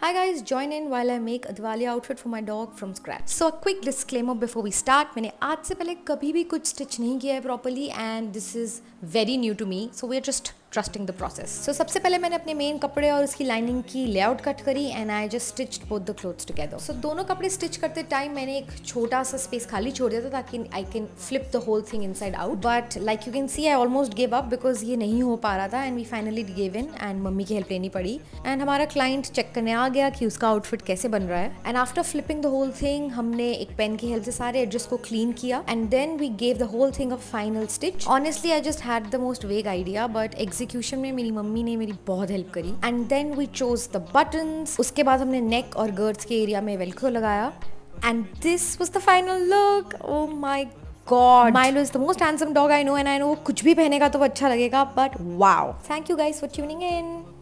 Hi guys, join in while I make a Diwali outfit for my dog from scratch. So a quick disclaimer before we start. मैंने आज से पहले कभी भी कुछ stitch नहीं किया है properly and this is very new to me. So we are just trusting the process so सबसे पहले मैंने अपने मेन कपड़े और उसकी लाइनिंग की लेआउट कट करी and I just stitch both the clothes together so दोनों कपड़े स्टिच करते टाइम मैंने एक छोटा सा स्पेस खाली छोड़ दिया था ताकि I can flip the whole thing inside out but like you can see I almost give up because ये नहीं हो पा रहा था and we finally give in and mummy की हेल्प लेनी पड़ी एंड हमारा क्लाइंट चेक करने आ गया कि उसका आउटफिट कैसे बन रहा है and after flipping the whole thing हमने एक पेन की हेल्प से सारे एडजस्ट को क्लीन किया and then we gave the whole thing a final stitch honestly I just had the most vague idea but exact execution में मेरी mummy ने मेरी बहुत हेल्प करी and then we chose the button उसके बाद हमने नेक और गर्थ के एरिया में वेलक्रो लगाया and this was the final look oh my God. Milo is the most handsome dog I know and I know कुछ भी पहनेगा तो अच्छा लगेगा but wow. Thank you guys for tuning in.